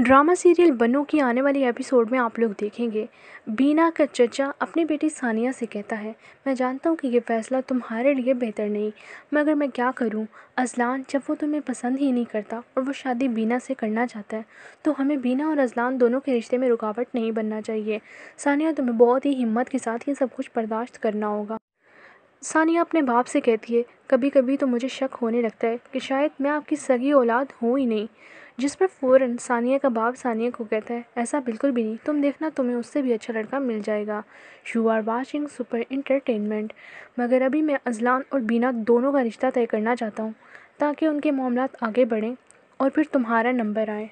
drama serial बनो की आने वाली एपिसोड में आप लोग देखेंगे बीना का चचा अपनी बेटी सानिया से कहता है मैं जानता हूँ कि ये फ़ैसला तुम्हारे लिए बेहतर नहीं मगर मैं क्या करूँ अजलान जब वो तुम्हें पसंद ही नहीं करता और वो शादी बीना से करना चाहता है तो हमें बीना और अजलान दोनों के रिश्ते में रुकावट नहीं बनना चाहिए सानिया तुम्हें बहुत ही हिम्मत के साथ ये सब कुछ बर्दाश्त करना होगा सानिया अपने बाप से कहती है कभी कभी तो मुझे शक होने लगता है कि शायद मैं आपकी सगी औलाद हूँ ही नहीं जिस पर फ़ौरन सानिया का बाप सानिया को कहता है ऐसा बिल्कुल भी नहीं तुम देखना तुम्हें उससे भी अच्छा लड़का मिल जाएगा you are watching super entertainment मगर अभी मैं अजलान और बीना दोनों का रिश्ता तय करना चाहता हूँ ताकि उनके मामला आगे बढ़ें और फिर तुम्हारा नंबर आए